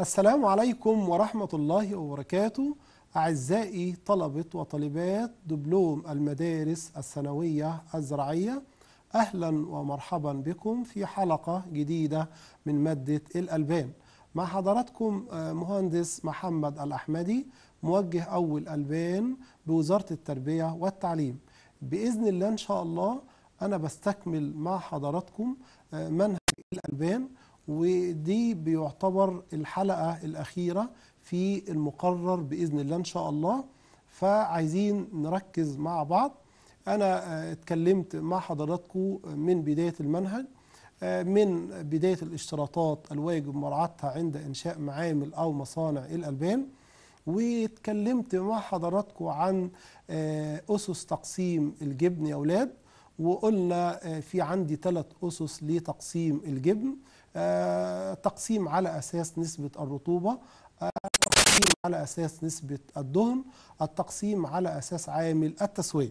السلام عليكم ورحمة الله وبركاته أعزائي طلبة وطالبات دبلوم المدارس الثانوية الزراعية أهلا ومرحبا بكم في حلقة جديدة من مادة الألبان مع حضراتكم آه، مهندس محمد الأحمدي موجه أول ألبان بوزارة التربية والتعليم بإذن الله إن شاء الله أنا بستكمل مع حضراتكم آه، منهج الألبان ودي بيعتبر الحلقة الأخيرة في المقرر بإذن الله إن شاء الله فعايزين نركز مع بعض أنا آه، اتكلمت مع حضراتكم من بداية المنهج آه، من بداية الاشتراطات الواجب مراعاتها عند إنشاء معامل أو مصانع الألبان واتكلمت مع حضراتكم عن آه، أسس تقسيم الجبن يا أولاد وقلنا في عندي ثلاث أسس لتقسيم الجبن آه، تقسيم على أساس نسبة الرطوبة التقسيم آه، على أساس نسبة الدهن التقسيم على أساس عامل التسوية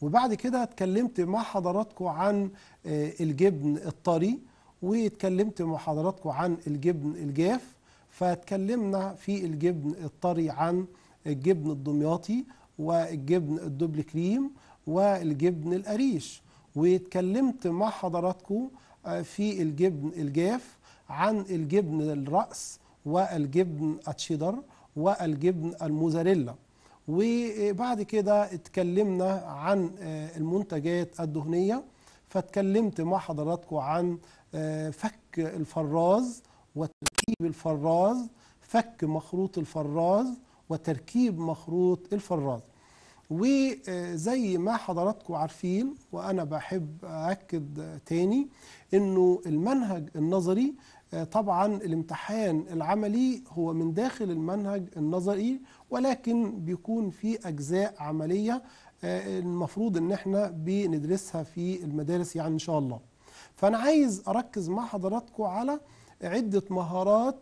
وبعد كده اتكلمت مع حضراتكم عن آه، الجبن الطري واتكلمت مع حضراتكم عن الجبن الجاف فاتكلمنا في الجبن الطري عن الجبن الدمياطي والجبن الدبل كريم والجبن القريش واتكلمت مع حضراتكم في الجبن الجاف عن الجبن الرأس والجبن التشيدر والجبن الموزاريلا وبعد كده اتكلمنا عن آه، المنتجات الدهنية فاتكلمت مع حضراتكم عن آه، فك الفراز وتركيب الفراز فك مخروط الفراز وتركيب مخروط الفراز وزي ما حضراتكم عارفين وأنا بحب اكد تاني أنه المنهج النظري طبعا الامتحان العملي هو من داخل المنهج النظري ولكن بيكون في أجزاء عملية آه، المفروض ان احنا بندرسها في المدارس يعني ان شاء الله فانا عايز اركز مع حضراتكم على عده مهارات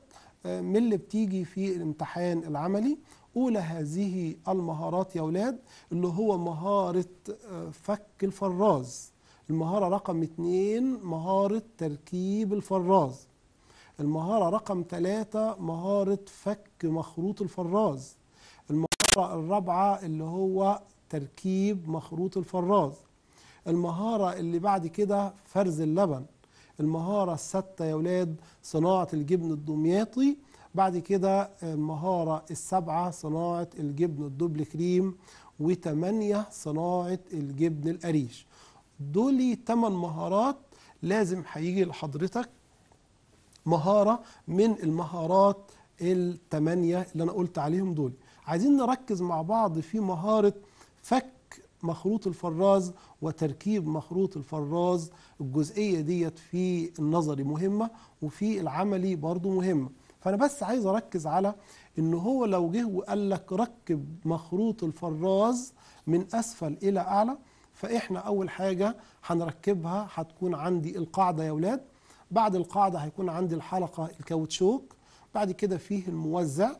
آه، من اللي بتيجي في الامتحان العملي أولى هذه المهارات يا أولاد اللي هو مهارة آه، فك الفراز المهارة رقم اتنين مهارة تركيب الفراز المهارة رقم ثلاثة مهارة فك مخروط الفراز المهارة الرابعة اللي هو تركيب مخروط الفراز المهارة اللي بعد كده فرز اللبن المهارة الستة يا ولاد صناعة الجبن الدمياطي بعد كده المهارة السبعة صناعة الجبن الدبل كريم وتمانية صناعة الجبن القريش دول تمن مهارات لازم هيجي لحضرتك مهارة من المهارات التمانية اللي أنا قلت عليهم دول عايزين نركز مع بعض في مهارة فك مخروط الفراز وتركيب مخروط الفراز الجزئية ديت في النظري مهمة وفي العملي برضو مهمة فانا بس عايز اركز على ان هو لو جه وقال لك ركب مخروط الفراز من اسفل الى اعلى فاحنا اول حاجه هنركبها هتكون عندي القاعده يا اولاد بعد القاعده هيكون عندي الحلقه الكاوتشوك بعد كده فيه الموزع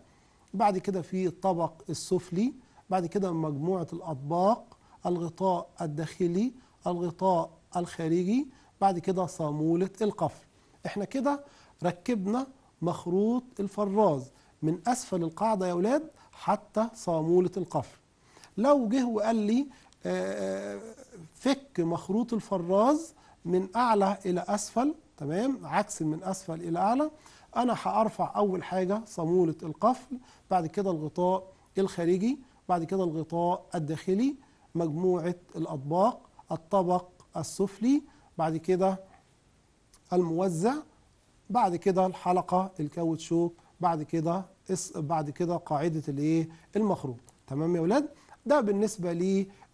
بعد كده فيه الطبق السفلي بعد كده مجموعه الاطباق الغطاء الداخلي الغطاء الخارجي بعد كده صامولة القفل احنا كده ركبنا مخروط الفراز من أسفل القاعدة يا أولاد حتى صامولة القفل لو جه وقال لي آه، آه، فك مخروط الفراز من أعلى إلى أسفل تمام عكس من أسفل إلى أعلى أنا هأرفع أول حاجة صامولة القفل بعد كده الغطاء الخارجي بعد كده الغطاء الداخلي مجموعة الأطباق الطبق السفلي بعد كده الموزع بعد كده الحلقه الكاوتشوك بعد كده بعد كده قاعده الايه المخروط تمام يا اولاد ده بالنسبه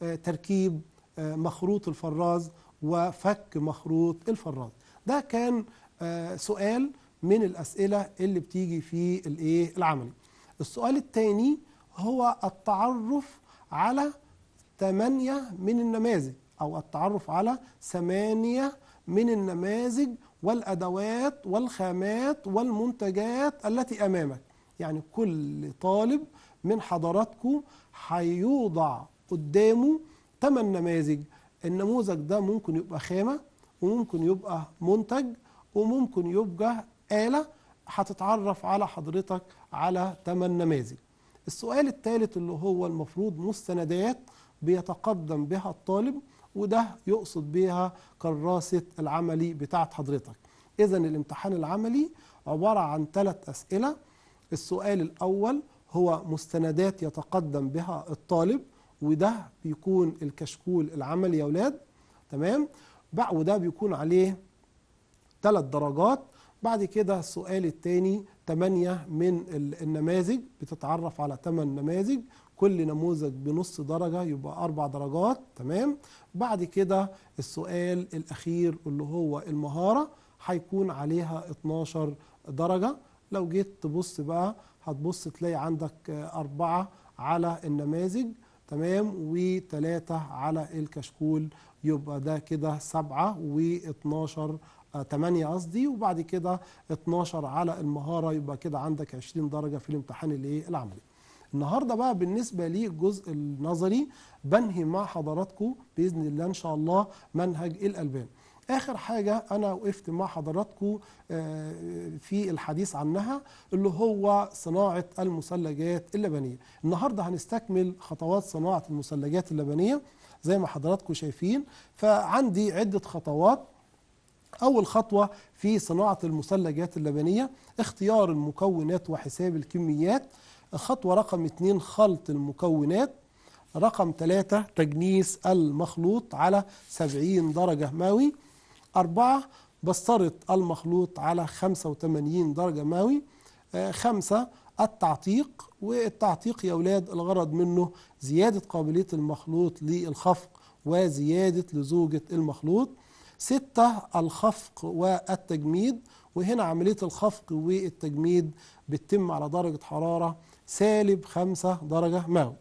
لتركيب آه، آه، مخروط الفراز وفك مخروط الفراز ده كان آه، سؤال من الاسئله اللي بتيجي في الايه العملي السؤال الثاني هو التعرف على ثمانية من النماذج أو التعرف على ثمانية من النماذج والأدوات والخامات والمنتجات التي أمامك يعني كل طالب من حضراتكم هيوضع قدامه ثمان نماذج النموذج ده ممكن يبقى خامة وممكن يبقى منتج وممكن يبقى آلة هتتعرف على حضرتك على ثمان نماذج السؤال الثالث اللي هو المفروض مستندات بيتقدم بها الطالب وده يقصد بيها كراسة العملي بتاعة حضرتك إذا الامتحان العملي عبارة عن ثلاث أسئلة السؤال الأول هو مستندات يتقدم بها الطالب وده بيكون الكشكول العملي يا ولاد تمام وده بيكون عليه ثلاث درجات بعد كده السؤال الثاني ثمانية من النماذج بتتعرف على ثمان نماذج كل نموذج بنص درجه يبقى اربع درجات تمام بعد كده السؤال الاخير اللي هو المهاره هيكون عليها 12 درجه لو جيت تبص بقى هتبص تلاقي عندك أربعة على النماذج تمام وتلاتة على الكشكول يبقى ده كده سبعة و12 آه، تمانية قصدي وبعد كده اتناشر على المهارة يبقى كده عندك 20 درجة في الامتحان الايه العملي النهاردة بقى بالنسبة للجزء النظري بنهي مع حضراتكم بإذن الله إن شاء الله منهج الألبان آخر حاجة أنا وقفت مع حضراتكم آه، في الحديث عنها اللي هو صناعة المثلجات اللبنية النهاردة هنستكمل خطوات صناعة المثلجات اللبنية زي ما حضراتكم شايفين فعندي عدة خطوات أول خطوة في صناعة المثلجات اللبنية اختيار المكونات وحساب الكميات الخطوة رقم اثنين خلط المكونات رقم ثلاثة تجنيس المخلوط على 70 درجة مئوي أربعة بسطرة المخلوط على 85 درجة مئوي آه، خمسة التعتيق والتعتيق يا أولاد الغرض منه زيادة قابلية المخلوط للخفق وزيادة لزوجة المخلوط ستة الخفق والتجميد وهنا عملية الخفق والتجميد بتتم على درجة حرارة سالب خمسة درجة مئوي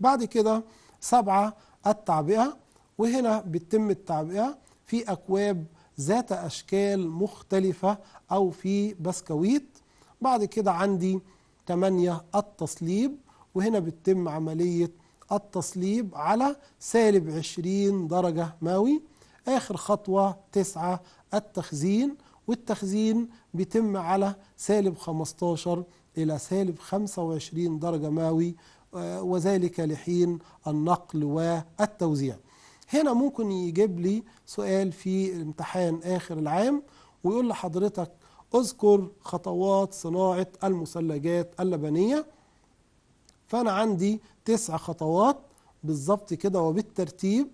بعد كده سبعة التعبئة وهنا بتتم التعبئة في أكواب ذات أشكال مختلفة أو في بسكويت بعد كده عندي 8 التصليب وهنا بتتم عملية التصليب على سالب 20 درجة مئوي آخر خطوة 9 التخزين والتخزين بيتم على سالب 15 إلى سالب 25 درجة مئوي آه، وذلك لحين النقل والتوزيع هنا ممكن يجيب لي سؤال في امتحان آخر العام ويقول لحضرتك اذكر خطوات صناعة المثلجات اللبنية فأنا عندي تسع خطوات بالظبط كده وبالترتيب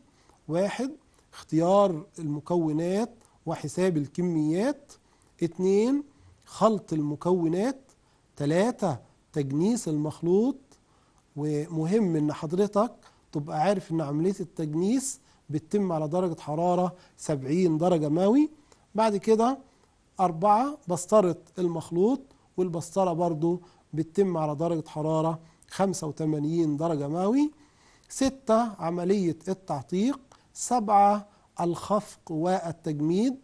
واحد اختيار المكونات وحساب الكميات اتنين خلط المكونات ثلاثة تجنيس المخلوط ومهم ان حضرتك تبقى عارف ان عملية التجنيس بتتم على درجة حرارة 70 درجة ماوي بعد كده أربعة بسطرة المخلوط والبسطرة برضو بتتم على درجة حرارة 85 درجة ماوي ستة عملية التعتيق سبعة الخفق والتجميد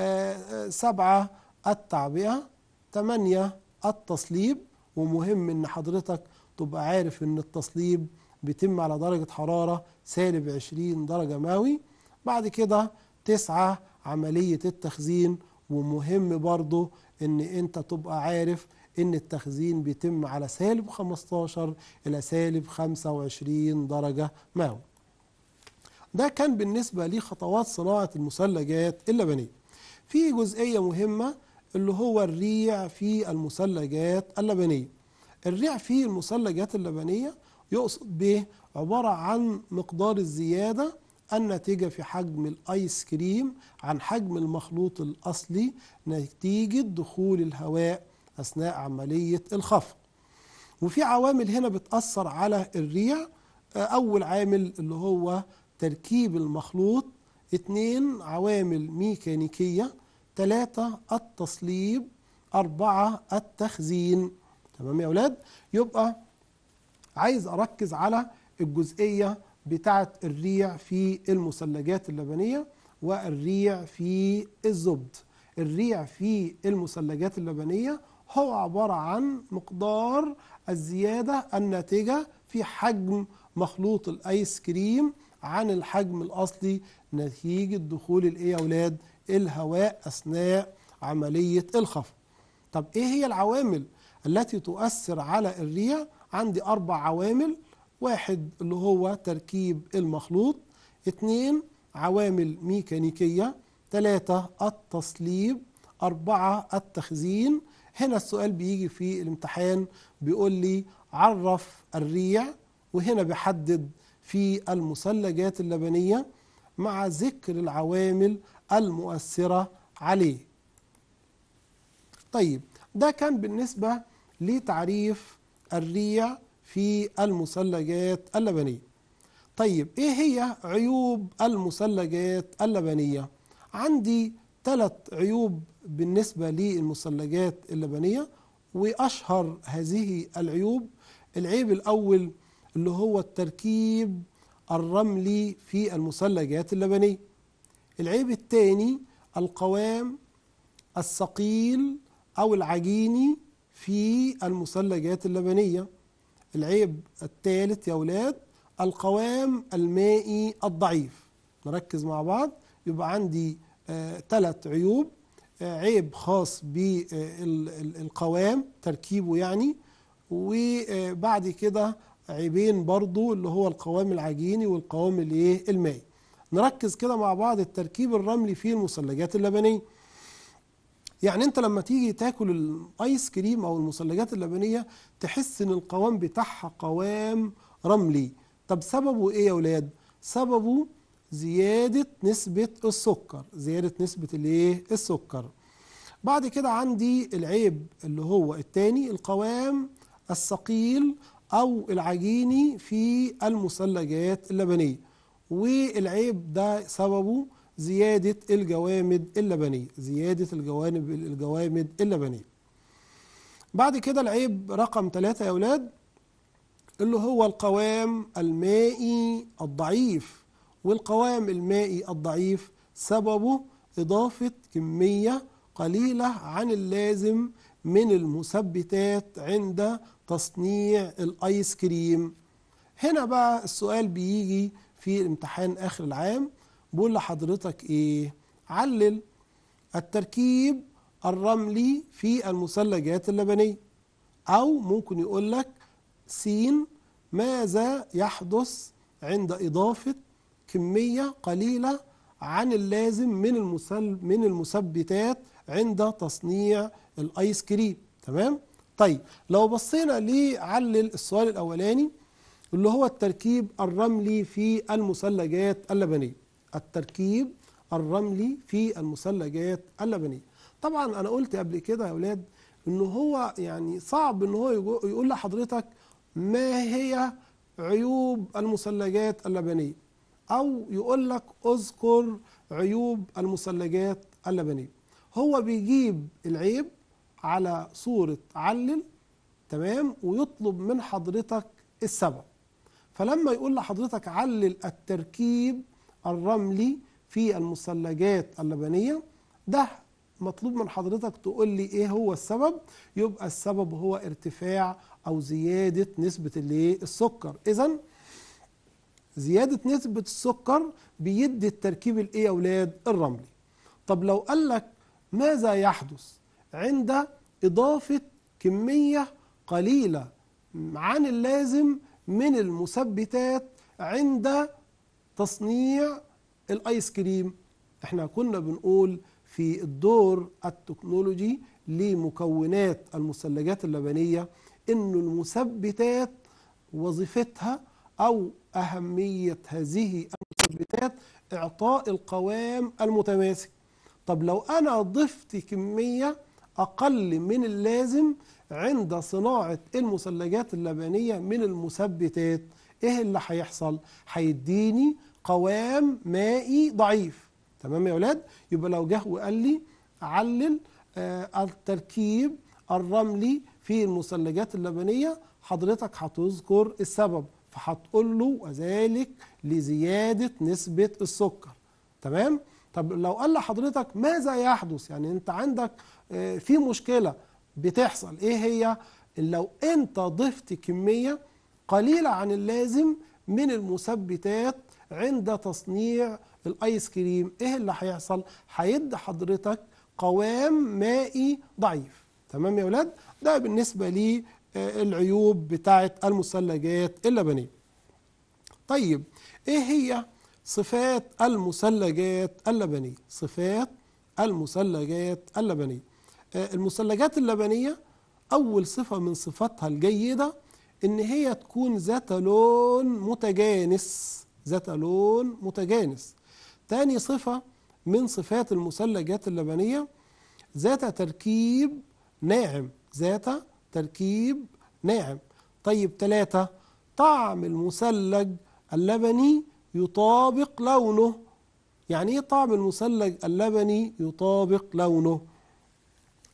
آه، آه، سبعة التعبئة ثمانية التصليب ومهم ان حضرتك تبقى عارف ان التصليب بيتم على درجة حرارة سالب 20 درجة مئوي بعد كده تسعة عملية التخزين ومهم برضو ان انت تبقى عارف ان التخزين بيتم على سالب 15 الى سالب 25 درجة مئوي ده كان بالنسبة لخطوات صناعة المثلجات اللبنية في جزئية مهمة اللي هو الريع في المثلجات اللبنية الريع في المثلجات اللبنية يقصد به عبارة عن مقدار الزيادة الناتجة في حجم الآيس كريم عن حجم المخلوط الأصلي نتيجة دخول الهواء أثناء عملية الخفق وفي عوامل هنا بتأثر على الريع أول عامل اللي هو تركيب المخلوط اتنين عوامل ميكانيكية ثلاثة التصليب أربعة التخزين تمام يا أولاد يبقى عايز أركز على الجزئية بتاعة الريع في المثلجات اللبنية والريع في الزبد الريع في المثلجات اللبنية هو عبارة عن مقدار الزيادة الناتجة في حجم مخلوط الآيس كريم عن الحجم الأصلي نتيجة دخول الإيه يا أولاد الهواء أثناء عملية الخفض طب إيه هي العوامل التي تؤثر على الريع عندي أربع عوامل واحد اللي هو تركيب المخلوط اثنين عوامل ميكانيكية ثلاثة التصليب أربعة التخزين هنا السؤال بيجي في الامتحان بيقول لي عرف الريع وهنا بيحدد في المثلجات اللبنية مع ذكر العوامل المؤثرة عليه طيب ده كان بالنسبة لتعريف الريع في المثلجات اللبنية طيب ايه هي عيوب المثلجات اللبنية عندي ثلاث عيوب بالنسبة للمثلجات اللبنية وأشهر هذه العيوب العيب الأول اللي هو التركيب الرملي في المثلجات اللبنيه العيب الثاني القوام الثقيل أو العجيني في المثلجات اللبنية العيب الثالث يا ولاد القوام المائي الضعيف نركز مع بعض يبقى عندي ثلاث آه عيوب آه عيب خاص بالقوام آه تركيبه يعني وبعد كده عيبين برضو اللي هو القوام العجيني والقوام الايه المائي نركز كده مع بعض التركيب الرملي في المثلجات اللبنيه يعني انت لما تيجي تاكل الايس كريم او المثلجات اللبنيه تحس ان القوام بتاعها قوام رملي طب سببه ايه يا ولاد سببه زياده نسبه السكر زياده نسبه الايه السكر بعد كده عندي العيب اللي هو الثاني القوام الثقيل او العجيني في المثلجات اللبنيه والعيب ده سببه زيادة الجوامد اللبنية زيادة الجوانب الجوامد اللبنية بعد كده العيب رقم ثلاثة يا أولاد اللي هو القوام المائي الضعيف والقوام المائي الضعيف سببه إضافة كمية قليلة عن اللازم من المثبتات عند تصنيع الآيس كريم هنا بقى السؤال بيجي في امتحان اخر العام بقول لحضرتك ايه علل التركيب الرملي في المثلجات اللبنيه او ممكن يقول لك سين ماذا يحدث عند اضافه كميه قليله عن اللازم من المسل من المثبتات عند تصنيع الايس كريم تمام طيب لو بصينا لعلل السؤال الاولاني اللي هو التركيب الرملي في المثلجات اللبنية التركيب الرملي في المثلجات اللبنية طبعا أنا قلت قبل كده يا أولاد إن هو يعني صعب إن هو يقول لحضرتك ما هي عيوب المثلجات اللبنية أو يقول لك اذكر عيوب المثلجات اللبنية هو بيجيب العيب على صورة علل تمام ويطلب من حضرتك السبب فلما يقول لحضرتك علل التركيب الرملي في المثلجات اللبنية ده مطلوب من حضرتك تقول لي ايه هو السبب يبقى السبب هو ارتفاع او زيادة نسبة الايه السكر اذا زيادة نسبة السكر بيدي التركيب الايه يا اولاد الرملي طب لو قال لك ماذا يحدث عند اضافة كمية قليلة عن اللازم من المثبتات عند تصنيع الايس كريم احنا كنا بنقول في الدور التكنولوجي لمكونات المثلجات اللبنيه ان المثبتات وظيفتها او اهميه هذه المثبتات اعطاء القوام المتماسك طب لو انا ضفت كميه اقل من اللازم عند صناعة المثلجات اللبنية من المثبتات ايه اللي هيحصل هيديني قوام مائي ضعيف تمام يا اولاد يبقى لو جه وقال لي علل آه التركيب الرملي في المثلجات اللبنية حضرتك هتذكر السبب فهتقول له وذلك لزيادة نسبة السكر تمام طب لو قال لحضرتك ماذا يحدث يعني انت عندك آه، في مشكله بتحصل ايه هي لو انت ضفت كمية قليلة عن اللازم من المثبتات عند تصنيع الايس كريم ايه اللي هيحصل هيدي حضرتك قوام مائي ضعيف تمام يا ولاد ده بالنسبة لي آه، العيوب بتاعة المثلجات اللبنية طيب ايه هي صفات المثلجات اللبنية صفات المثلجات اللبنية آه، المثلجات اللبنية أول صفة من صفاتها الجيدة إن هي تكون ذات لون متجانس ذات لون متجانس تاني صفة من صفات المثلجات اللبنية ذات تركيب ناعم ذات تركيب ناعم طيب ثلاثة طعم المثلج اللبني يطابق لونه يعني ايه طعم المثلج اللبني يطابق لونه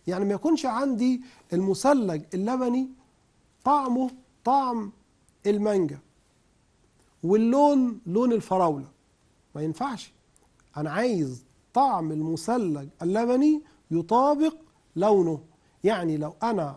يعني ما يكونش عندي المثلج اللبني طعمه طعم المانجا واللون لون الفراولة ما ينفعش أنا عايز طعم المثلج اللبني يطابق لونه يعني لو أنا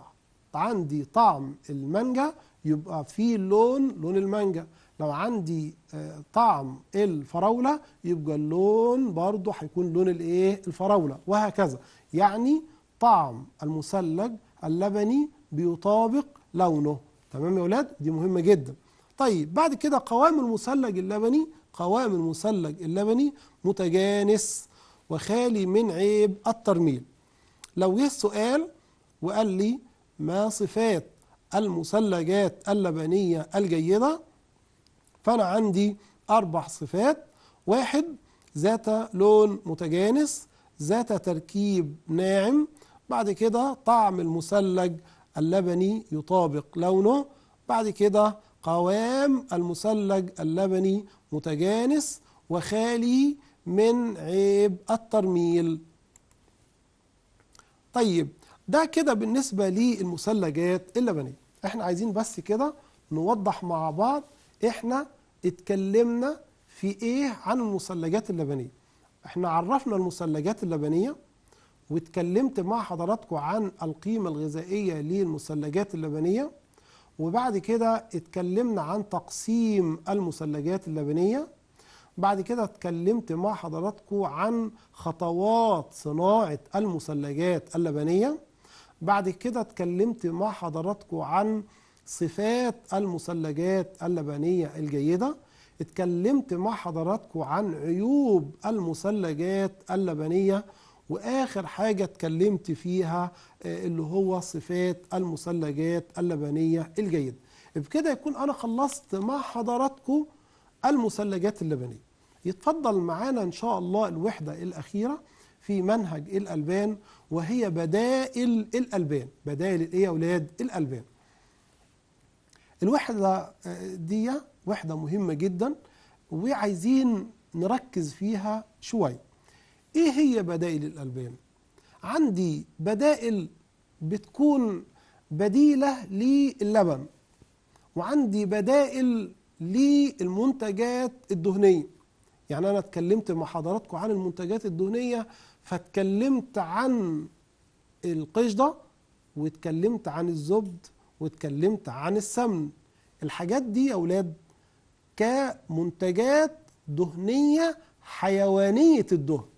عندي طعم المانجا يبقى في اللون لون المانجا لو عندي آه، طعم الفراولة يبقى اللون برضه هيكون لون الايه الفراولة وهكذا يعني طعم المثلج اللبني بيطابق لونه تمام يا ولاد دي مهمة جدا طيب بعد كده قوام المثلج اللبني قوام المثلج اللبني متجانس وخالي من عيب الترميل لو جه سؤال وقال لي ما صفات المثلجات اللبنية الجيدة فأنا عندي أربع صفات واحد ذات لون متجانس ذات تركيب ناعم بعد كده طعم المثلج اللبني يطابق لونه بعد كده قوام المثلج اللبني متجانس وخالي من عيب الترميل طيب ده كده بالنسبة للمثلجات اللبنية احنا عايزين بس كده نوضح مع بعض احنا اتكلمنا في ايه عن المثلجات اللبنية احنا عرفنا المثلجات اللبنية واتكلمت مع حضراتكم عن القيمة الغذائية للمثلجات اللبنية وبعد كده اتكلمنا عن تقسيم المثلجات اللبنية بعد كده اتكلمت مع حضراتكم عن خطوات صناعة المثلجات اللبنية بعد كده اتكلمت مع حضراتكم عن صفات المثلجات اللبنية الجيدة اتكلمت مع حضراتكم عن عيوب المثلجات اللبنية واخر حاجه اتكلمت فيها آه، اللي هو صفات المثلجات اللبنيه الجيده بكده يكون انا خلصت مع حضراتكم المثلجات اللبنيه يتفضل معانا ان شاء الله الوحده الاخيره في منهج الالبان وهي بدائل الالبان بدائل ايه يا اولاد الالبان الوحده آه، دي وحده مهمه جدا وعايزين نركز فيها شويه ايه هي بدائل الالبان عندي بدائل بتكون بديله للبن وعندي بدائل للمنتجات الدهنيه يعني انا اتكلمت مع حضراتكم عن المنتجات الدهنيه فاتكلمت عن القشده واتكلمت عن الزبد واتكلمت عن السمن الحاجات دي يا اولاد كمنتجات دهنيه حيوانيه الدهن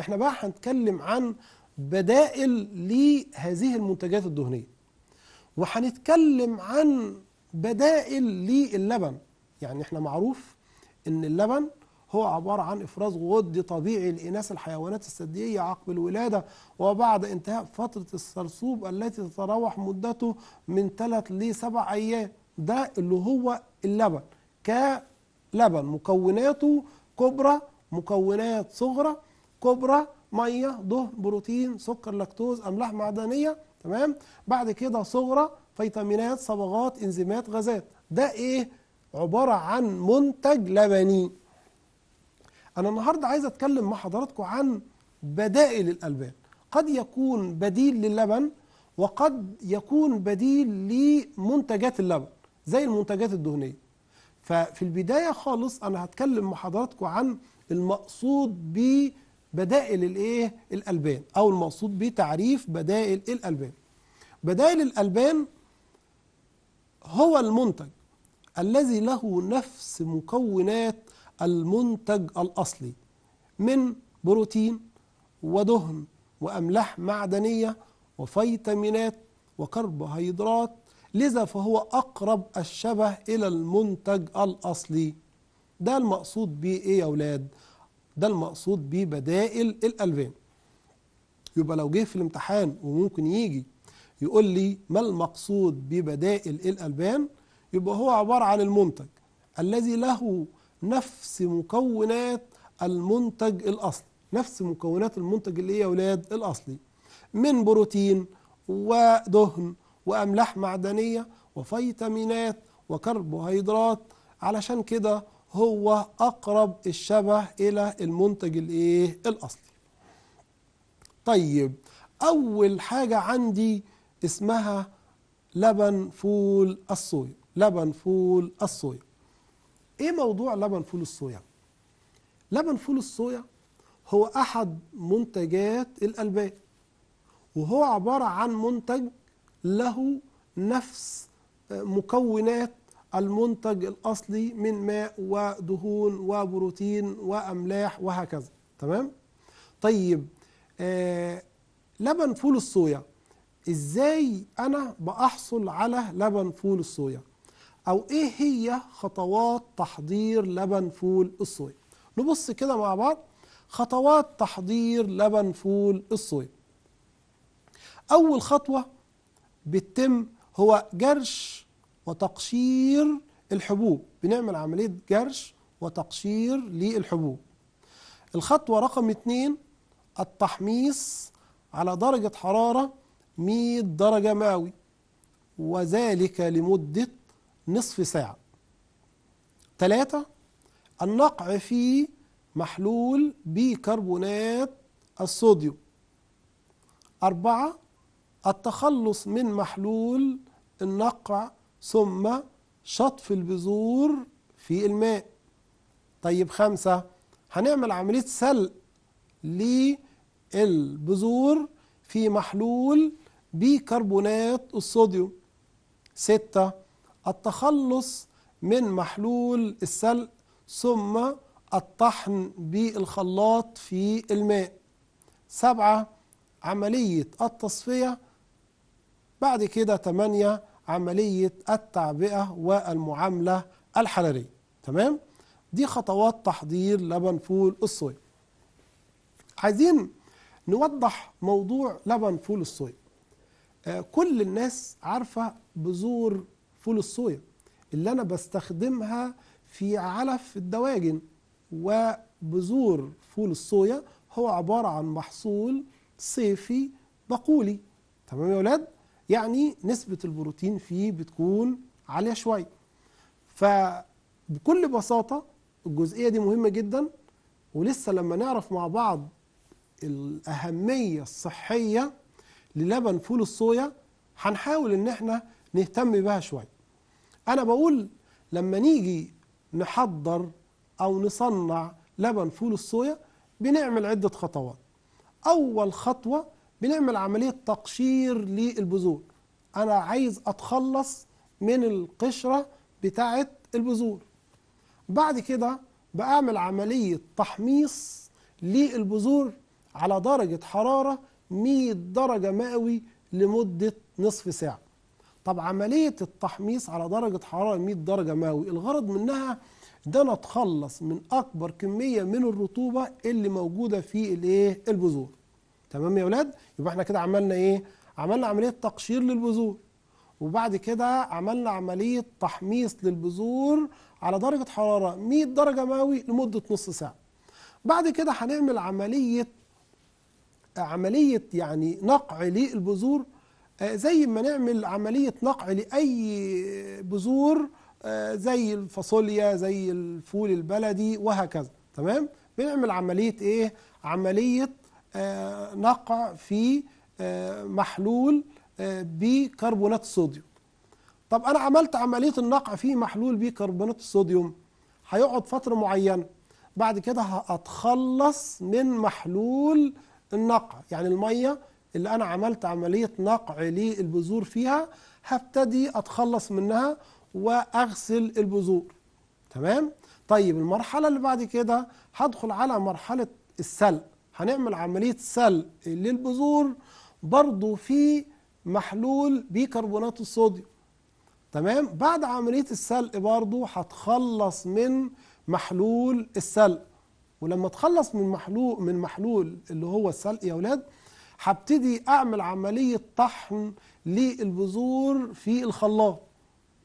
احنا بقى هنتكلم عن بدائل لهذه المنتجات الدهنية وهنتكلم عن بدائل للبن يعني احنا معروف ان اللبن هو عبارة عن إفراز غد طبيعي لإناث الحيوانات الثديية عقب الولادة وبعد انتهاء فترة الصرصوب التي تتراوح مدته من 3 ل 7 أيام ده اللي هو اللبن كلبن مكوناته كبرى مكونات صغرى كبرى ميه ضه بروتين سكر لاكتوز املاح معدنيه تمام بعد كده صغرى فيتامينات صبغات انزيمات غازات ده ايه عباره عن منتج لبني انا النهارده عايز اتكلم مع حضراتكم عن بدائل الالبان قد يكون بديل للبن وقد يكون بديل لمنتجات اللبن زي المنتجات الدهنيه ففي البدايه خالص انا هتكلم مع حضراتكم عن المقصود بالبدائل بدائل الايه الالبان او المقصود به تعريف بدائل الالبان بدائل الالبان هو المنتج الذي له نفس مكونات المنتج الاصلي من بروتين ودهن واملاح معدنيه وفيتامينات وكربوهيدرات لذا فهو اقرب الشبه الى المنتج الاصلي ده المقصود به ايه يا اولاد ده المقصود بيه بدائل الألوان يبقى لو جه في الامتحان وممكن يجي يقول لي ما المقصود ببدائل الألبان يبقى هو عبارة عن المنتج الذي له نفس مكونات المنتج الأصلي نفس مكونات المنتج اللي هي يا ولاد الأصلي من بروتين ودهن وأملاح معدنية وفيتامينات وكربوهيدرات علشان كده هو أقرب الشبه إلى المنتج الإيه الأصلي طيب أول حاجة عندي اسمها لبن فول الصويا لبن فول الصويا إيه موضوع لبن فول الصويا؟ لبن فول الصويا هو أحد منتجات الألبان وهو عبارة عن منتج له نفس مكونات المنتج الأصلي من ماء ودهون وبروتين وأملاح وهكذا تمام؟ طيب آه لبن فول الصويا إزاي أنا بأحصل على لبن فول الصويا؟ أو إيه هي خطوات تحضير لبن فول الصويا؟ نبص كده مع بعض خطوات تحضير لبن فول الصويا أول خطوة بتتم هو جرش وتقشير الحبوب بنعمل عملية جرش وتقشير للحبوب الخطوة رقم اتنين التحميص على درجة حرارة 100 درجة مئوي وذلك لمدة نصف ساعة ثلاثة النقع في محلول بيكربونات الصوديوم أربعة التخلص من محلول النقع ثم شطف البذور في الماء طيب خمسة هنعمل عملية سلق للبذور في محلول بيكربونات الصوديوم ستة التخلص من محلول السلق ثم الطحن بالخلاط في الماء سبعة عملية التصفية بعد كده تمانية عملية التعبئة والمعاملة الحرارية تمام؟ دي خطوات تحضير لبن فول الصويا عايزين نوضح موضوع لبن فول الصويا آه، كل الناس عارفة بذور فول الصويا اللي أنا بستخدمها في علف الدواجن وبذور فول الصويا هو عبارة عن محصول صيفي بقولي تمام يا ولاد؟ يعني نسبة البروتين فيه بتكون عالية شوية فبكل بساطة الجزئية دي مهمة جدا ولسه لما نعرف مع بعض الأهمية الصحية للبن فول الصويا هنحاول إن احنا نهتم بها شوية أنا بقول لما نيجي نحضر أو نصنع لبن فول الصويا بنعمل عدة خطوات أول خطوة بنعمل عملية تقشير للبذور أنا عايز أتخلص من القشرة بتاعة البذور بعد كده بعمل عملية تحميص للبذور على درجة حرارة 100 درجة مئوي لمدة نصف ساعة طب عملية التحميص على درجة حرارة 100 درجة مئوي الغرض منها ده انا اتخلص من اكبر كمية من الرطوبة اللي موجودة في البذور تمام يا اولاد يبقى احنا كده عملنا ايه عملنا عمليه تقشير للبذور وبعد كده عملنا عمليه تحميص للبذور على درجه حراره 100 درجه مئوي لمده نص ساعه بعد كده هنعمل عمليه عمليه يعني نقع للبذور آه، زي ما نعمل عمليه نقع لاي بذور آه، زي الفاصوليا زي الفول البلدي وهكذا تمام بنعمل عمليه ايه عمليه آه، نقع في آه، محلول آه، بكربونات الصوديوم طب انا عملت عمليه النقع في محلول بكربونات الصوديوم هيقعد فتره معينه بعد كده هتخلص من محلول النقع يعني الميه اللي انا عملت عمليه نقع للبذور فيها هبتدي اتخلص منها واغسل البذور تمام طيب المرحله اللي بعد كده هدخل على مرحله السلق هنعمل عملية سلق للبذور برضو في محلول بيكربونات الصوديوم تمام بعد عملية السلق برضو هتخلص من محلول السلق ولما تخلص من محلول من محلول اللي هو السلق يا ولاد هبتدي اعمل عملية طحن للبذور في الخلاط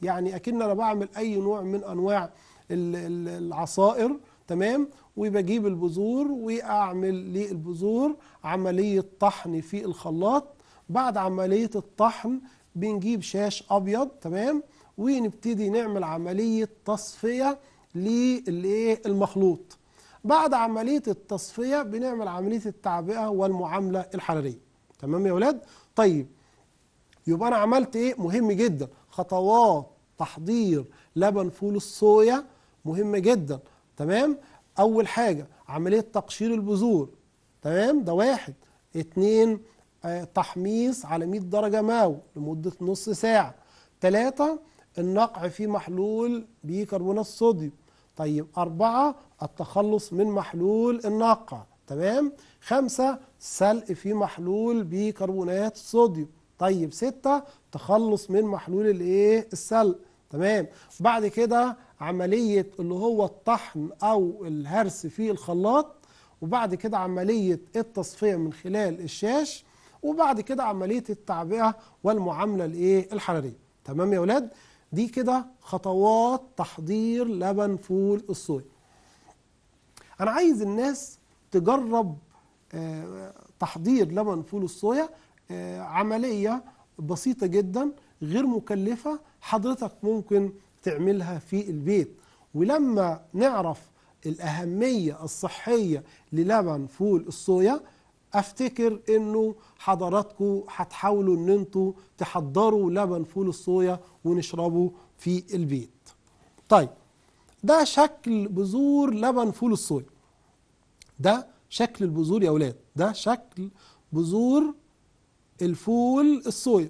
يعني اكن انا بعمل اي نوع من انواع العصائر تمام وبجيب البذور واعمل للبذور عمليه طحن في الخلاط بعد عمليه الطحن بنجيب شاش ابيض تمام ونبتدي نعمل عمليه تصفيه للمخلوط بعد عمليه التصفيه بنعمل عمليه التعبئه والمعامله الحراريه تمام يا ولاد طيب يبقى انا عملت ايه مهم جدا خطوات تحضير لبن فول الصويا مهمه جدا تمام اول حاجه عمليه تقشير البذور تمام ده واحد اتنين آه تحميص على 100 درجه ماو لمده نص ساعه ثلاثه النقع في محلول بيكربونات الصوديوم طيب أربعة التخلص من محلول النقع تمام خمسة سلق في محلول بيكربونات الصوديوم طيب ستة تخلص من محلول الايه السلق تمام بعد كده عملية اللي هو الطحن أو الهرس في الخلاط وبعد كده عملية التصفية من خلال الشاش وبعد كده عملية التعبئة والمعاملة الإيه الحرارية تمام يا ولاد دي كده خطوات تحضير لبن فول الصويا أنا عايز الناس تجرب آه، تحضير لبن فول الصويا آه، عملية بسيطة جدا غير مكلفة حضرتك ممكن تعملها في البيت ولما نعرف الأهمية الصحية للبن فول الصويا افتكر انه حضراتكم هتحاولوا ان انتوا تحضروا لبن فول الصويا ونشربه في البيت طيب ده شكل بذور لبن فول الصويا ده شكل البذور يا اولاد ده شكل بذور الفول الصويا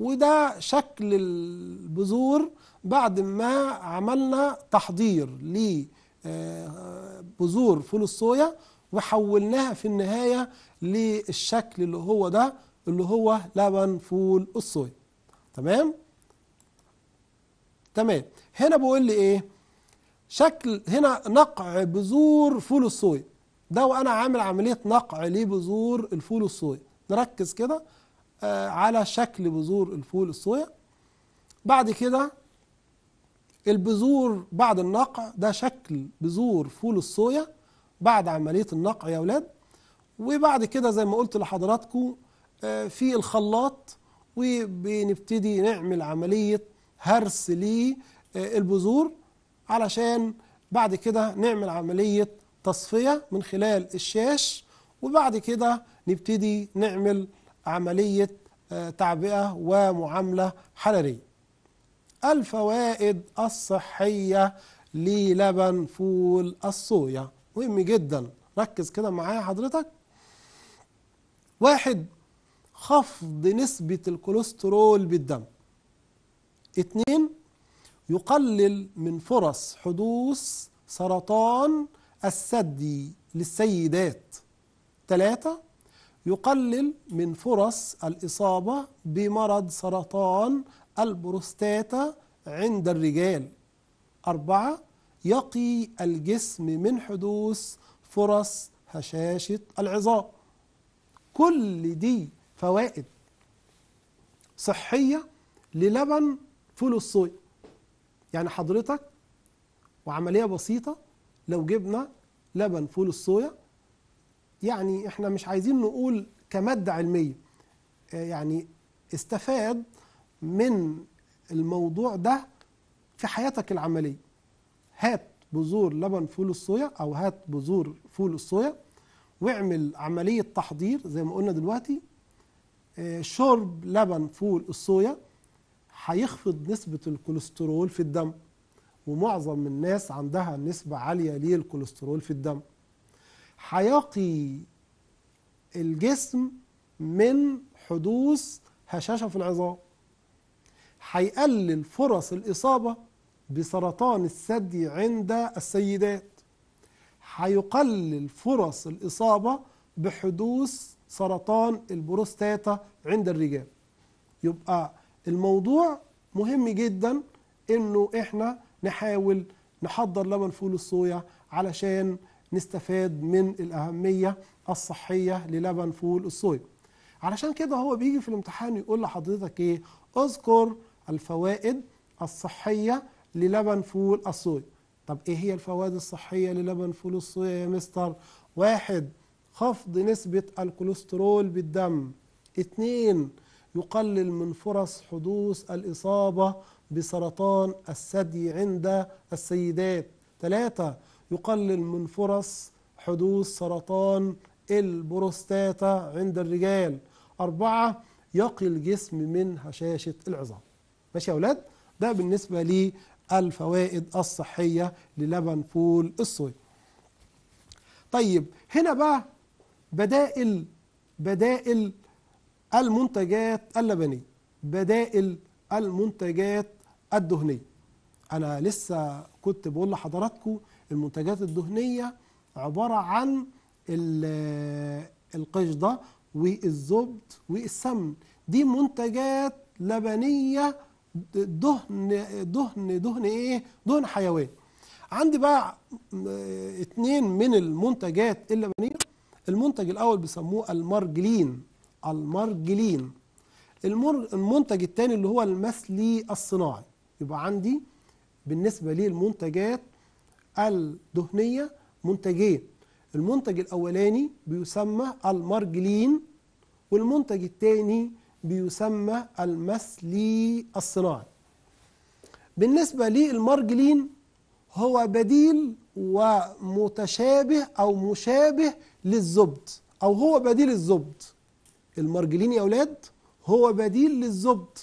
وده شكل البذور بعد ما عملنا تحضير لبذور آه، فول الصويا وحولناها في النهاية للشكل اللي هو ده اللي هو لبن فول الصويا تمام تمام هنا بقول لي ايه شكل هنا نقع بذور فول الصويا ده وانا عامل عملية نقع لبذور الفول الصويا نركز كده آه، على شكل بذور الفول الصويا بعد كده البذور بعد النقع ده شكل بذور فول الصويا بعد عملية النقع يا أولاد وبعد كده زي ما قلت لحضراتكم آه، في الخلاط وبنبتدي نعمل عملية هرس للبذور علشان بعد كده نعمل عملية تصفية من خلال الشاش وبعد كده نبتدي نعمل عملية آه، تعبئة ومعاملة حرارية الفوائد الصحية للبن فول الصويا مهم جدا ركز كده معايا حضرتك واحد خفض نسبة الكوليسترول بالدم اتنين يقلل من فرص حدوث سرطان الثدي للسيدات ثلاثة يقلل من فرص الإصابة بمرض سرطان البروستاتا عند الرجال أربعة يقي الجسم من حدوث فرص هشاشة العظام كل دي فوائد صحية للبن فول الصويا يعني حضرتك وعملية بسيطة لو جبنا لبن فول الصويا يعني احنا مش عايزين نقول كمادة علمية آه، يعني استفاد من الموضوع ده في حياتك العملية هات بذور لبن فول الصويا أو هات بذور فول الصويا واعمل عملية تحضير زي ما قلنا دلوقتي آه، شرب لبن فول الصويا هيخفض نسبة الكوليسترول في الدم ومعظم الناس عندها نسبة عالية للكوليسترول في الدم هيقي الجسم من حدوث هشاشة في العظام هيقلل فرص الإصابة بسرطان الثدي عند السيدات هيقلل فرص الإصابة بحدوث سرطان البروستاتا عند الرجال يبقى الموضوع مهم جدا انه احنا نحاول نحضر لبن فول الصويا علشان نستفاد من الأهمية الصحية للبن فول الصويا علشان كده هو بيجي في الامتحان يقول لحضرتك ايه اذكر الفوائد الصحية للبن فول الصويا طب إيه هي الفوائد الصحية للبن فول الصويا يا مستر واحد خفض نسبة الكوليسترول بالدم اثنين يقلل من فرص حدوث الإصابة بسرطان الثدي عند السيدات ثلاثة يقلل من فرص حدوث سرطان البروستاتا عند الرجال أربعة يقي الجسم من هشاشة العظام ماشي يا اولاد ده بالنسبه للفوائد الصحيه للبن فول الصويا طيب هنا بقى بدائل بدائل المنتجات اللبنيه بدائل المنتجات الدهنيه انا لسه كنت بقول لحضراتكم المنتجات الدهنيه عباره عن القشده والزبد والسمن دي منتجات لبنيه دهن دهن دهن ايه دهن حيوان عندي بقى اتنين من المنتجات اللبنيه المنتج الاول بيسموه المرجلين المرجلين المنتج الثاني اللي هو المثلي الصناعي يبقى عندي بالنسبه لي المنتجات الدهنيه منتجين المنتج الاولاني بيسمى المرجلين والمنتج الثاني بيسمى المثلي الصناعي بالنسبة للمرجلين هو بديل ومتشابه أو مشابه للزبد أو هو بديل الزبد المرجلين يا أولاد هو بديل للزبد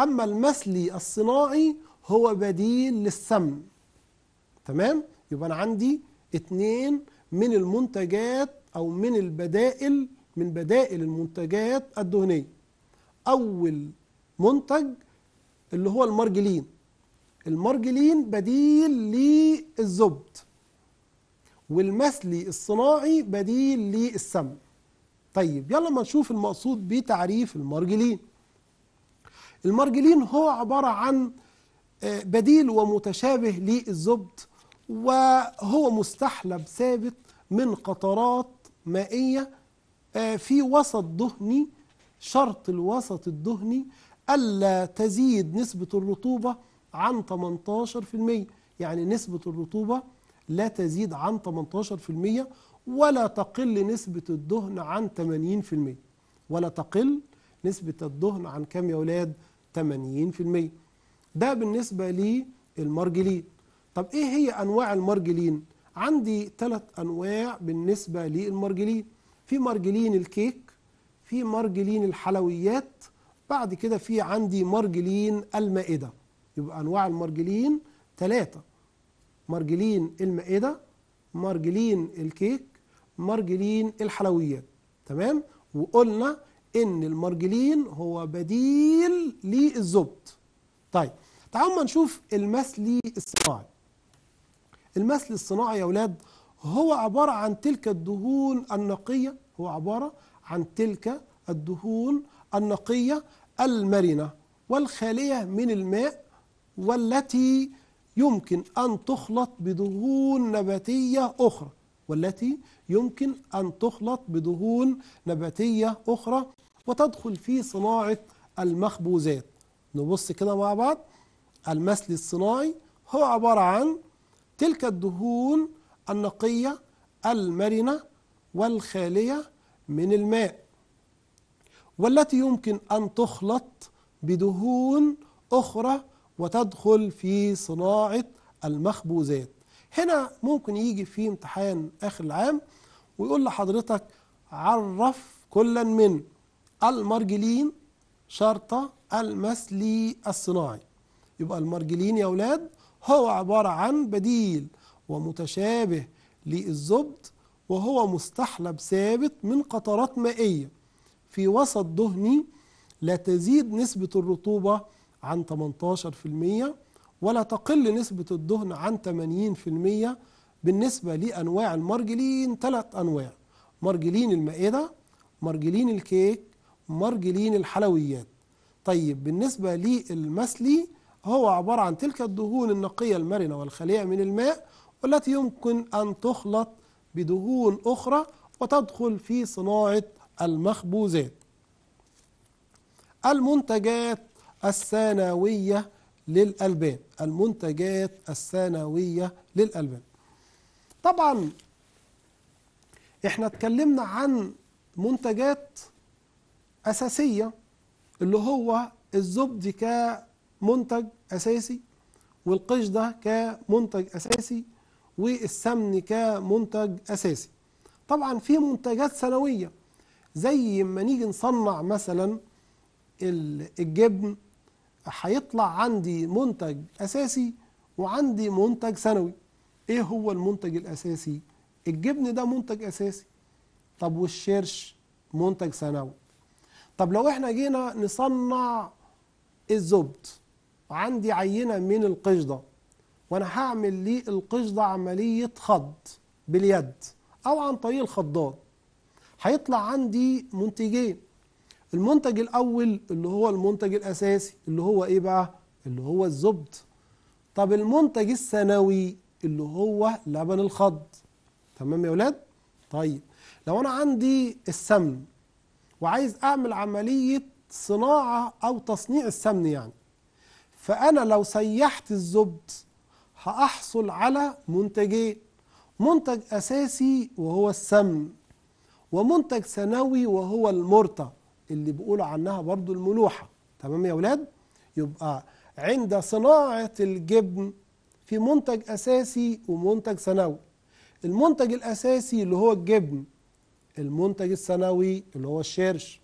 أما المثلي الصناعي هو بديل للسمن تمام يبقى أنا عندي اتنين من المنتجات أو من البدائل من بدائل المنتجات الدهنية أول منتج اللي هو المرجلين المرجلين بديل للزبد والمثلي الصناعي بديل للسم طيب يلا ما نشوف المقصود بتعريف المرجلين المرجلين هو عبارة عن آه، بديل ومتشابه للزبد وهو مستحلب ثابت من قطرات مائية آه، في وسط دهني شرط الوسط الدهني ألا تزيد نسبة الرطوبة عن 18% يعني نسبة الرطوبة لا تزيد عن 18% ولا تقل نسبة الدهن عن 80% ولا تقل نسبة الدهن عن كم يا ولاد 80% ده بالنسبة للمرجلين طب إيه هي أنواع المرجلين؟ عندي ثلاث أنواع بالنسبة للمرجلين في مرجلين الكيك في مرجلين الحلويات بعد كده في عندي مرجلين المائدة يبقى أنواع المرجلين ثلاثة مرجلين المائدة مرجلين الكيك مرجلين الحلويات تمام وقلنا ان المرجلين هو بديل للزبط طيب تعالوا نشوف المثلي الصناعي المثل الصناعي يا اولاد هو عبارة عن تلك الدهون النقية هو عبارة عن تلك الدهون النقية المرنة والخالية من الماء والتي يمكن أن تخلط بدهون نباتية أخرى والتي يمكن أن تخلط بدهون نباتية أخرى وتدخل في صناعة المخبوزات نبص كده مع بعض المثل الصناعي هو عبارة عن تلك الدهون النقية المرنة والخالية من الماء والتي يمكن أن تخلط بدهون أخرى وتدخل في صناعة المخبوزات هنا ممكن يجي في امتحان آخر العام ويقول لحضرتك عرف كلا من المرجلين شرطة المسلي الصناعي يبقى المرجلين يا أولاد هو عبارة عن بديل ومتشابه للزبد وهو مستحلب ثابت من قطرات مائية في وسط دهني لا تزيد نسبة الرطوبة عن 18% ولا تقل نسبة الدهن عن 80% بالنسبة لأنواع المرجلين ثلاث أنواع مرجلين المائدة مرجلين الكيك مرجلين الحلويات طيب بالنسبة للمسلي هو عبارة عن تلك الدهون النقية المرنة والخالية من الماء والتي يمكن أن تخلط بدهون أخرى وتدخل في صناعة المخبوزات المنتجات الثانوية للألبان المنتجات الثانوية للألبان طبعا احنا اتكلمنا عن منتجات أساسية اللي هو الزبد كمنتج أساسي والقش ده كمنتج أساسي والسمن كمنتج أساسي طبعا في منتجات سنوية زي ما نيجي نصنع مثلا الجبن هيطلع عندي منتج أساسي وعندي منتج سنوي إيه هو المنتج الأساسي؟ الجبن ده منتج أساسي طب والشرش منتج سنوي طب لو احنا جينا نصنع الزبد عندي عينة من القشده وانا هعمل لي القشدة عمليه خض باليد او عن طريق الخضاد هيطلع عندي منتجين المنتج الاول اللي هو المنتج الاساسي اللي هو ايه بقى اللي هو الزبد طب المنتج الثانوي اللي هو لبن الخض تمام يا ولاد طيب لو انا عندي السمن وعايز اعمل عمليه صناعه او تصنيع السمن يعني فانا لو سيحت الزبد هأحصل على منتجين منتج أساسي وهو السمن ومنتج ثانوي وهو المرطة اللي بيقولوا عنها برضو الملوحة تمام يا ولاد يبقى عند صناعة الجبن في منتج أساسي ومنتج ثانوي المنتج الأساسي اللي هو الجبن المنتج الثانوي اللي هو الشرش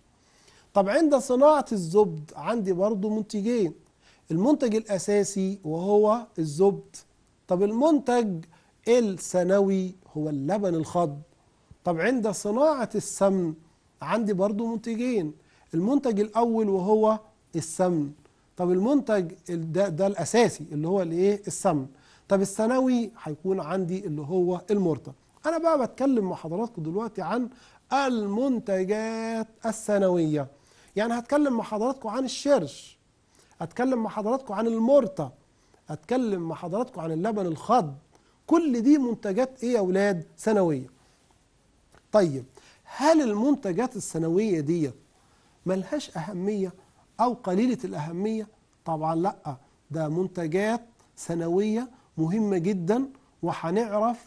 طب عند صناعة الزبد عندي برضو منتجين المنتج الأساسي وهو الزبد طب المنتج السنوي هو اللبن الخض طب عند صناعة السمن عندي برضو منتجين المنتج الأول وهو السمن طب المنتج ده, ده الأساسي اللي هو الإيه السمن طب الثانوي هيكون عندي اللي هو المرطب أنا بقى بتكلم مع حضراتكم دلوقتي عن المنتجات الثانوية يعني هتكلم مع حضراتكم عن الشرش هتكلم مع حضراتكم عن المرطب اتكلم مع حضراتكم عن اللبن الخض كل دي منتجات ايه يا اولاد سنويه طيب هل المنتجات السنويه ديت ملهاش اهميه او قليله الاهميه طبعا لا ده منتجات سنويه مهمه جدا وهنعرف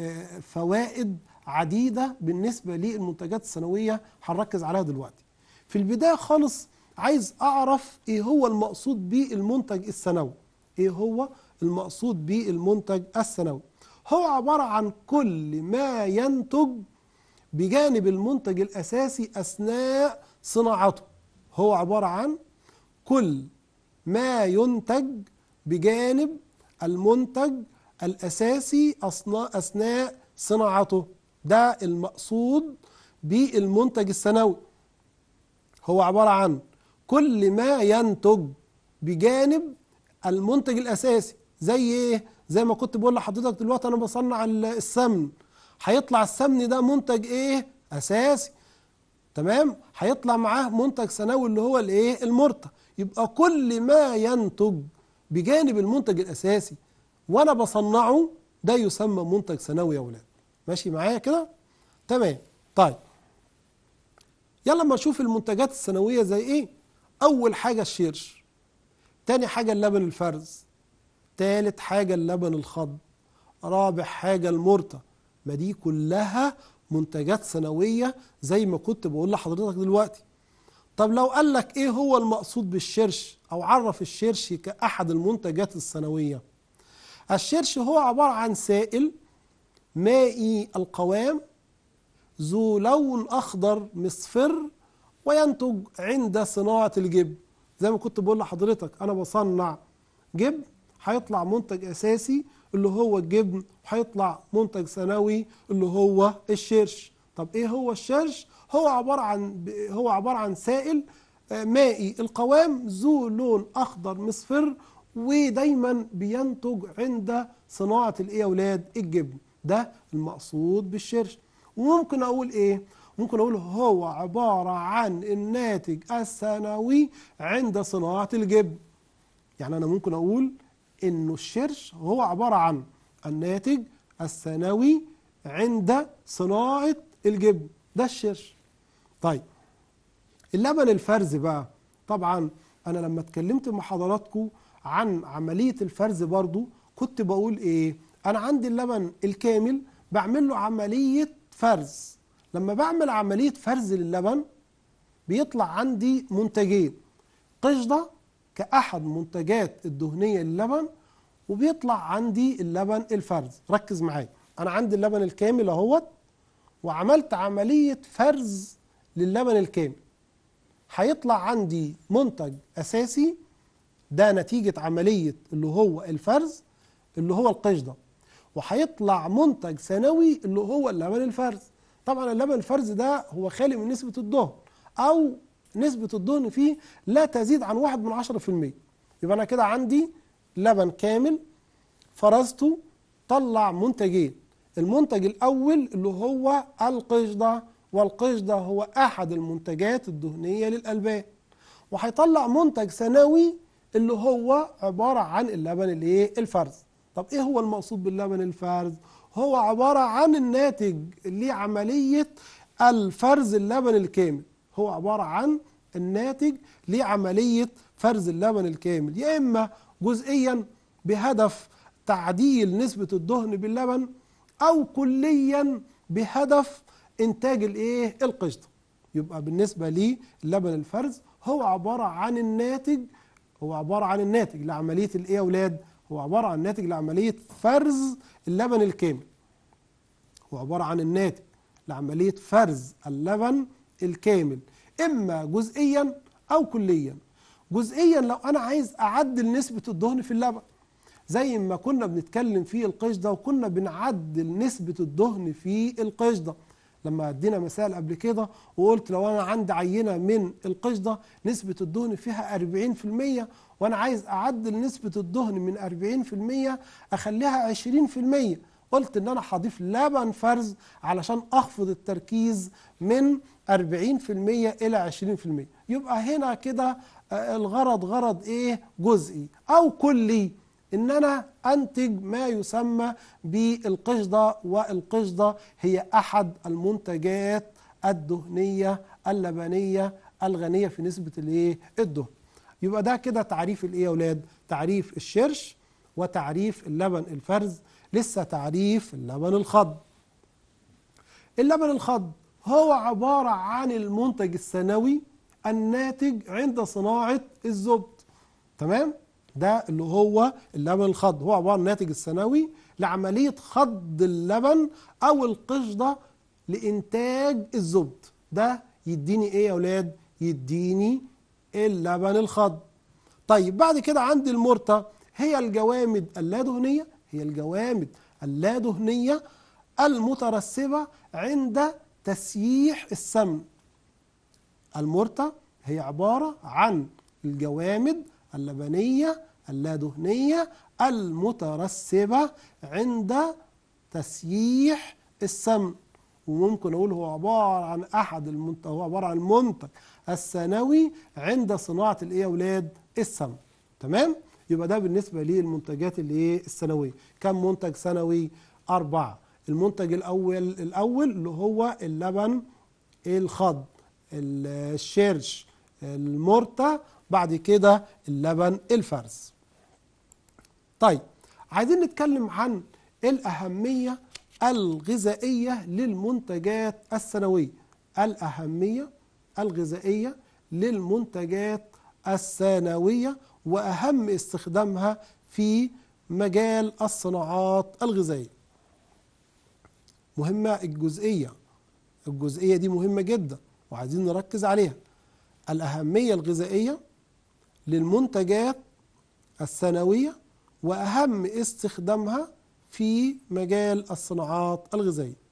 آه، فوائد عديده بالنسبه للمنتجات السنويه هنركز عليها دلوقتي في البدايه خالص عايز اعرف ايه هو المقصود بالمنتج السنوي ايه هو المقصود به المنتج السنوي هو عبارة عن كل ما ينتج بجانب المنتج الأساسي أثناء صناعته هو عبارة عن كل ما ينتج بجانب المنتج الأساسي أثناء صناعته ده المقصود بالمنتج السنوي هو عبارة عن كل ما ينتج بجانب المنتج الاساسي زي ايه زي ما كنت بقول لحضرتك دلوقتي انا بصنع السمن هيطلع السمن ده منتج ايه اساسي تمام هيطلع معاه منتج ثانوي اللي هو الايه المرتة يبقى كل ما ينتج بجانب المنتج الاساسي وانا بصنعه ده يسمى منتج ثانوي يا ولاد ماشي معايا كده تمام طيب يلا ما نشوف المنتجات الثانويه زي ايه اول حاجه الشيرش تاني حاجة اللبن الفرز تالت حاجة اللبن الخض رابع حاجة المرطة ما دي كلها منتجات سنوية زي ما كنت بقول لحضرتك دلوقتي طب لو قال لك ايه هو المقصود بالشرش او عرف الشرش كأحد المنتجات السنوية الشرش هو عبارة عن سائل مائي القوام ذو لون أخضر مصفر وينتج عند صناعة الجبن زي ما كنت بقول لحضرتك انا بصنع جبن هيطلع منتج اساسي اللي هو الجبن وهيطلع منتج ثانوي اللي هو الشرش طب ايه هو الشرش هو عباره عن هو عباره عن سائل آه، مائي القوام ذو لون اخضر مصفر ودايما بينتج عند صناعه الايه يا اولاد الجبن ده المقصود بالشرش وممكن اقول ايه ممكن أقول هو عبارة عن الناتج السنوي عند صناعة الجبن يعني أنا ممكن أقول إنه الشرش هو عبارة عن الناتج السنوي عند صناعة الجبن ده الشرش طيب اللبن الفرز بقى طبعا أنا لما اتكلمت مع حضراتكم عن عملية الفرز برضو كنت بقول إيه أنا عندي اللبن الكامل بعمل له عملية فرز لما بعمل عملية فرز للبن بيطلع عندي منتجين قشدة كأحد منتجات الدهنية للبن وبيطلع عندي اللبن الفرز ركز معايا أنا عندي اللبن الكامل أهوت وعملت عملية فرز للبن الكامل هيطلع عندي منتج أساسي ده نتيجة عملية اللي هو الفرز اللي هو القشدة وهيطلع منتج ثانوي اللي هو اللبن الفرز طبعا اللبن الفرز ده هو خالي من نسبة الدهن أو نسبة الدهن فيه لا تزيد عن واحد من عشرة في المية يبقى أنا كده عندي لبن كامل فرزته طلع منتجين المنتج الأول اللي هو القشدة والقشدة هو أحد المنتجات الدهنية للألبان وهيطلع منتج ثانوي اللي هو عبارة عن اللبن الايه الفرز طب ايه هو المقصود باللبن الفرز هو عبارة عن الناتج لعملية الفرز اللبن الكامل هو عبارة عن الناتج لعملية فرز اللبن الكامل يا إما جزئيا بهدف تعديل نسبة الدهن باللبن أو كليا بهدف إنتاج الإيه القشطة يبقى بالنسبة للبن الفرز هو عبارة عن الناتج هو عبارة عن الناتج لعملية الإيه يا أولاد؟ هو عبارة عن ناتج لعملية فرز اللبن الكامل هو عبارة عن الناتج لعملية فرز اللبن الكامل إما جزئيا أو كليا جزئيا لو أنا عايز أعدل نسبة الدهن في اللبن زي ما كنا بنتكلم في القشدة وكنا بنعدل نسبة الدهن في القشدة لما ادينا مثال قبل كده وقلت لو انا عندي عينه من القشده نسبه الدهن فيها 40% وانا عايز اعدل نسبه الدهن من 40% اخليها 20% قلت ان انا هضيف لبن فرز علشان اخفض التركيز من 40% الى 20% يبقى هنا كده آه، الغرض غرض ايه جزئي او كلي ان انا انتج ما يسمى بالقشده والقشده هي احد المنتجات الدهنيه اللبنيه الغنيه في نسبه الايه الدهن يبقى ده كده تعريف الايه يا اولاد تعريف الشرش وتعريف اللبن الفرز لسه تعريف اللبن الخض اللبن الخض هو عبارة عن المنتج الثانوي الناتج عند صناعة الزبد تمام ده اللي هو اللبن الخض هو عبارة عن الناتج الثانوي لعملية خض اللبن أو القشدة لإنتاج الزبد ده يديني إيه يا أولاد يديني اللبن الخض طيب بعد كده عندي المرتة هي الجوامد اللادهنية هي الجوامد اللادهنية المترسبة عند تسييح السمن المرتة هي عبارة عن الجوامد اللبنية اللادهنية المترسبة عند تسييح السمن وممكن اقول هو عباره عن احد المنتج هو عباره عن المنتج الثانوي عند صناعه الايه يا اولاد السمن تمام يبقى ده بالنسبة للمنتجات اللي ايه السنوية كم منتج سنوي أربعة المنتج الأول الأول اللي هو اللبن الخض الشرش المرتة بعد كده اللبن الفرز طيب عايزين نتكلم عن الأهمية الغذائية للمنتجات السنوية الأهمية الغذائية للمنتجات السنوية وأهم استخدامها في مجال الصناعات الغذائية مهمة الجزئية الجزئية دي مهمة جدا وعايزين نركز عليها الأهمية الغذائية للمنتجات السنوية وأهم استخدامها في مجال الصناعات الغذائية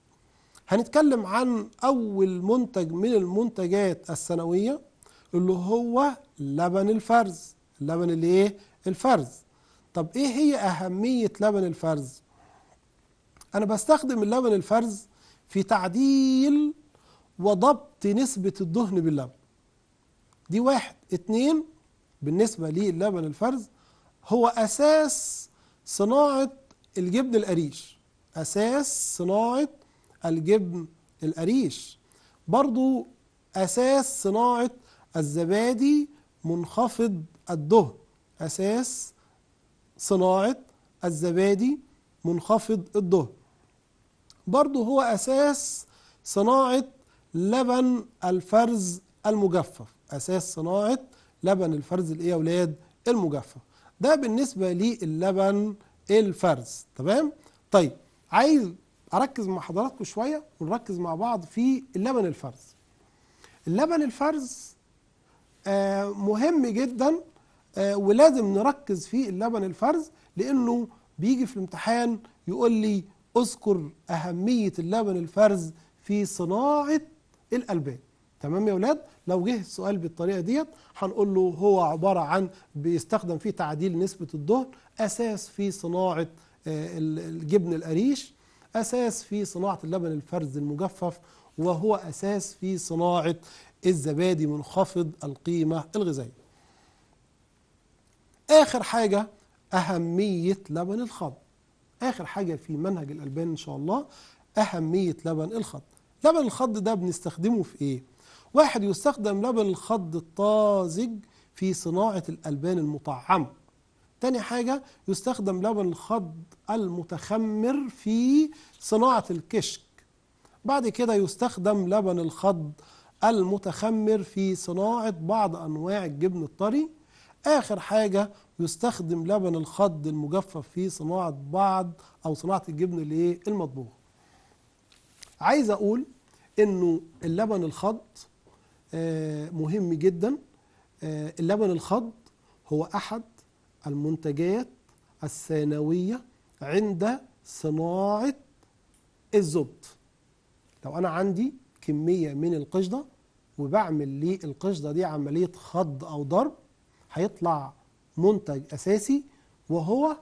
هنتكلم عن أول منتج من المنتجات السنوية اللي هو لبن الفرز اللبن اللي ايه الفرز طب ايه هي اهميه لبن الفرز انا بستخدم اللبن الفرز في تعديل وضبط نسبه الدهن باللبن دي واحد اتنين بالنسبه للبن الفرز هو اساس صناعه الجبن القريش اساس صناعه الجبن القريش برضو اساس صناعه الزبادي منخفض الدهن أساس صناعة الزبادي منخفض الدهن برضه هو أساس صناعة لبن الفرز المجفف أساس صناعة لبن الفرز الإيه يا ولاد المجفف ده بالنسبة للبن الفرز تمام طيب عايز أركز مع حضراتكم شوية ونركز مع بعض في اللبن الفرز اللبن الفرز آه، مهم جدا آه، ولازم نركز في اللبن الفرز لانه بيجي في الامتحان يقول لي اذكر اهميه اللبن الفرز في صناعه الالبان تمام يا ولاد لو جه السؤال بالطريقه ديت هنقول له هو عباره عن بيستخدم فيه تعديل نسبه الدهن اساس في صناعه آه، الجبن القريش اساس في صناعه اللبن الفرز المجفف وهو اساس في صناعه الزبادي منخفض القيمه الغذائيه آخر حاجة أهمية لبن الخض آخر حاجة في منهج الألبان إن شاء الله أهمية لبن الخض لبن الخض ده بنستخدمه في إيه؟ واحد يستخدم لبن الخض الطازج في صناعة الألبان المطعمة تاني حاجة يستخدم لبن الخض المتخمر في صناعة الكشك بعد كده يستخدم لبن الخض المتخمر في صناعة بعض أنواع الجبن الطري آخر حاجة يستخدم لبن الخض المجفف في صناعة بعض أو صناعة الجبن الإيه المطبوخ عايز أقول إنه اللبن الخض آه، مهم جدا آه، اللبن الخض هو أحد المنتجات الثانوية عند صناعة الزبد لو أنا عندي كمية من القشدة وبعمل للقشدة دي عملية خض أو ضرب هيطلع منتج أساسي وهو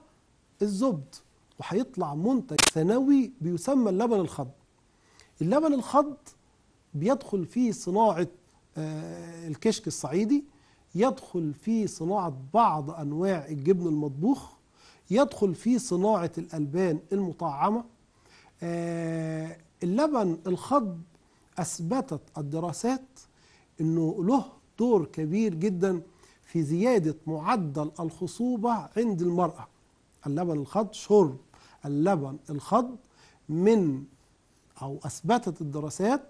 الزبد وهيطلع منتج ثانوي بيسمى اللبن الخض اللبن الخض بيدخل في صناعة آه، الكشك الصعيدي يدخل في صناعة بعض أنواع الجبن المطبوخ يدخل في صناعة الألبان المطعمة آه، اللبن الخض أثبتت الدراسات أنه له دور كبير جداً في زيادة معدل الخصوبة عند المرأة اللبن الخض شرب اللبن الخض من أو أثبتت الدراسات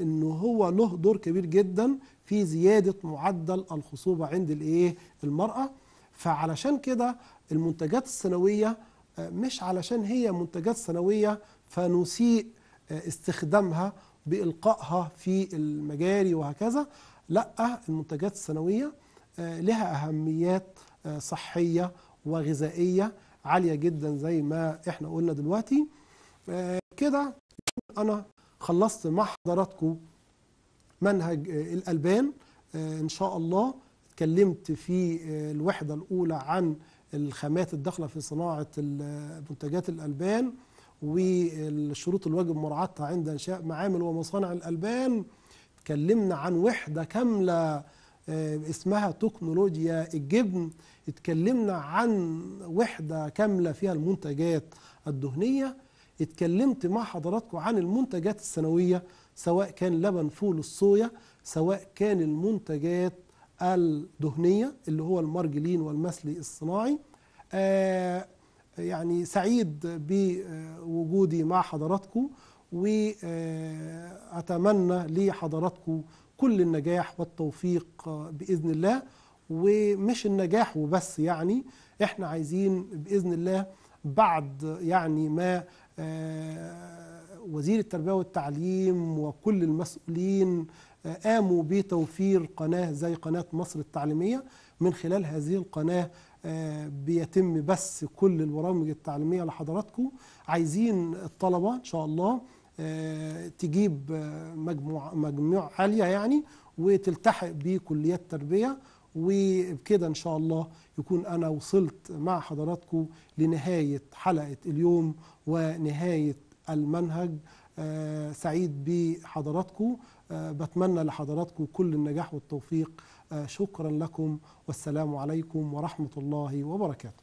أنه هو له دور كبير جدا في زيادة معدل الخصوبة عند الإيه المرأة فعلشان كده المنتجات السنوية مش علشان هي منتجات سنوية فنسيء آه، استخدامها بإلقائها في المجاري وهكذا لا المنتجات السنوية لها أهميات آه، صحية وغذائية عالية جدا زي ما احنا قلنا دلوقتي آه، كده أنا خلصت مع حضراتكم منهج آه، الألبان إن شاء الله اتكلمت في الوحدة الأولى عن الخامات الداخلة في صناعة منتجات الألبان والشروط الواجب مراعاتها عند إنشاء معامل ومصانع الألبان اتكلمنا عن وحدة كاملة آه، اسمها تكنولوجيا الجبن اتكلمنا عن وحدة كاملة فيها المنتجات الدهنية اتكلمت مع حضراتكم عن المنتجات السنوية سواء كان لبن فول الصويا سواء كان المنتجات الدهنية اللي هو المارجلين والمسلي الصناعي آه يعني سعيد بوجودي مع حضراتكم وأتمنى لحضراتكم كل النجاح والتوفيق آه، باذن الله ومش النجاح وبس يعني احنا عايزين باذن الله بعد يعني ما آه، وزير التربيه والتعليم وكل المسؤولين آه، قاموا بتوفير قناه زي قناه مصر التعليميه من خلال هذه القناه بيتم بث كل البرامج التعليميه لحضراتكم عايزين الطلبه ان شاء الله آه، تجيب آه، مجموع مجموع عاليه يعني وتلتحق بكليات تربيه وبكده ان شاء الله يكون انا وصلت مع حضراتكم لنهايه حلقه اليوم ونهايه المنهج آه، سعيد بحضراتكم بتمنى لحضراتكم كل النجاح والتوفيق شكرا لكم والسلام عليكم ورحمه الله وبركاته